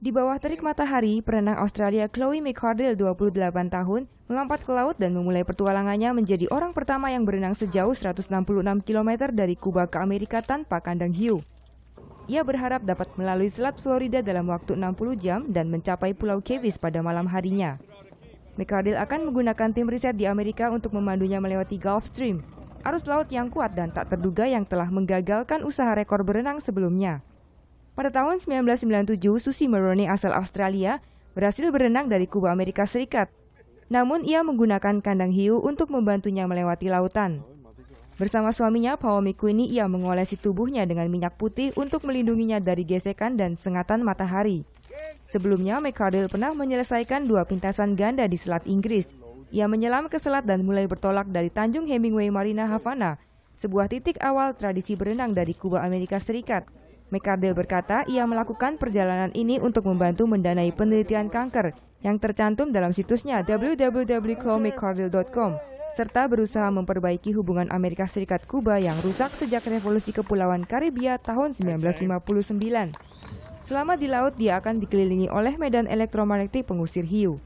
Di bawah terik matahari, perenang Australia Chloe McCardell, 28 tahun, melompat ke laut dan memulai petualangannya menjadi orang pertama yang berenang sejauh 166 km dari Kuba ke Amerika tanpa kandang hiu. Ia berharap dapat melalui Selat Florida dalam waktu 60 jam dan mencapai Pulau Kevis pada malam harinya. McCardell akan menggunakan tim riset di Amerika untuk memandunya melewati Gulf Stream, arus laut yang kuat dan tak terduga yang telah menggagalkan usaha rekor berenang sebelumnya. Pada tahun 1997, Susi Maroney asal Australia berhasil berenang dari Kuba Amerika Serikat. Namun ia menggunakan kandang hiu untuk membantunya melewati lautan. Bersama suaminya, Paul McQueenie, ia mengolesi tubuhnya dengan minyak putih untuk melindunginya dari gesekan dan sengatan matahari. Sebelumnya, McCardell pernah menyelesaikan dua pintasan ganda di Selat Inggris. Ia menyelam ke selat dan mulai bertolak dari Tanjung Hemingway Marina Havana, sebuah titik awal tradisi berenang dari Kuba Amerika Serikat. Mekardil berkata ia melakukan perjalanan ini untuk membantu mendanai penelitian kanker yang tercantum dalam situsnya www.mcardil.com serta berusaha memperbaiki hubungan Amerika Serikat Kuba yang rusak sejak revolusi Kepulauan Karibia tahun 1959. Selama di laut, dia akan dikelilingi oleh medan elektromagnetik pengusir hiu.